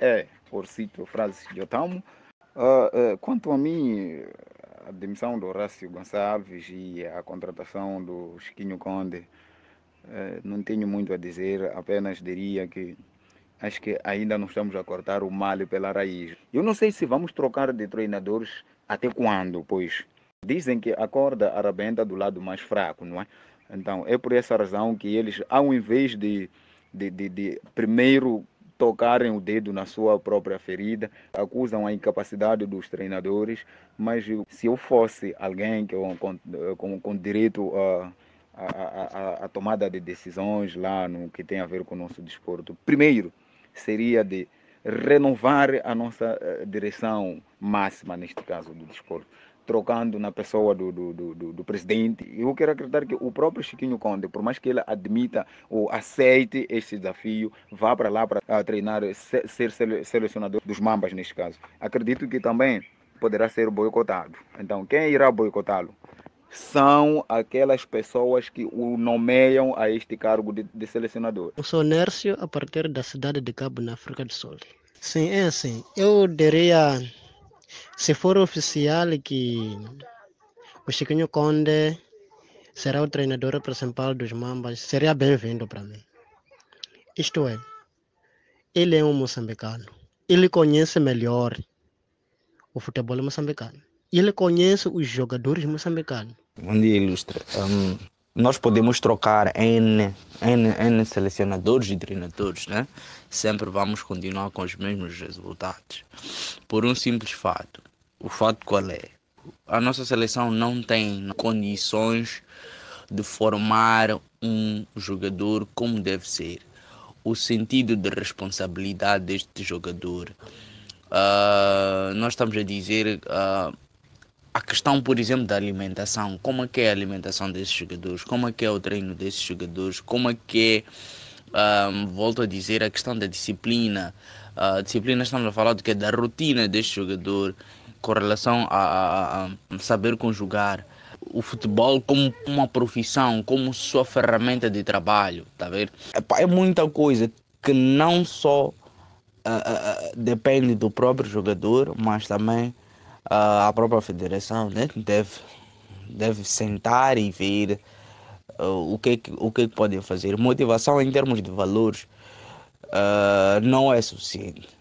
é, por cito frases de Otamo. Uh, ah, uh, ah, quanto a mim, a demissão do Horácio Gonçalves e a contratação do Chiquinho Conde, uh, não tenho muito a dizer, apenas diria que acho que ainda não estamos a cortar o mal pela raiz. Eu não sei se vamos trocar de treinadores até quando, pois dizem que a corda do lado mais fraco, não é? Então é por essa razão que eles, ao invés de, de, de, de primeiro tocarem o dedo na sua própria ferida, acusam a incapacidade dos treinadores, mas se eu fosse alguém que eu, com, eh, com, com direito a, a, a, a, tomada de decisões lá no que tem a ver com o nosso desporto, primeiro seria de renovar a nossa eh, direção máxima, neste caso do desporto trocando na pessoa do, do, do, do, presidente. Eu quero acreditar que o próprio Chiquinho Conde, por mais que ele admita ou aceite este desafio, vá para lá para ah, treinar, ser, ser selecionador dos mambas neste caso. Acredito que também poderá ser boicotado. Então, quem irá boicotá-lo? são aquelas pessoas que o nomeiam a este cargo de, de selecionador. Eu sou Nércio, a partir da cidade de Cabo, na África do Sul. Sim, é assim. Eu diria se for oficial que o Chiquinho Conde será o treinador principal dos Mambas, seria bem-vindo para mim. Isto é, ele é um moçambicano. Ele conhece melhor o futebol moçambicano. Ele conhece os jogadores moçambicanos. Bom dia, ilustre. Um, nós podemos trocar N, N, N selecionadores e treinadores, né? Sempre vamos continuar com os mesmos resultados. Por um simples fato. O fato qual é? A nossa seleção não tem condições de formar um jogador como deve ser. O sentido de responsabilidade deste jogador. Uh, nós estamos a dizer uh, a questão, por exemplo, da alimentação. Como é que é a alimentação desses jogadores? Como é que é o treino desses jogadores? Como é que é, uh, volto a dizer, a questão da disciplina? A disciplina estamos a falar do que é da rotina deste jogador com relação a, a, a saber conjugar o futebol como uma profissão, como sua ferramenta de trabalho, tá vendo? É muita coisa que não só uh, uh, depende do próprio jogador, mas também uh, a própria federação né? deve, deve sentar e ver uh, o, que, o que podem fazer. Motivação em termos de valores uh, não é suficiente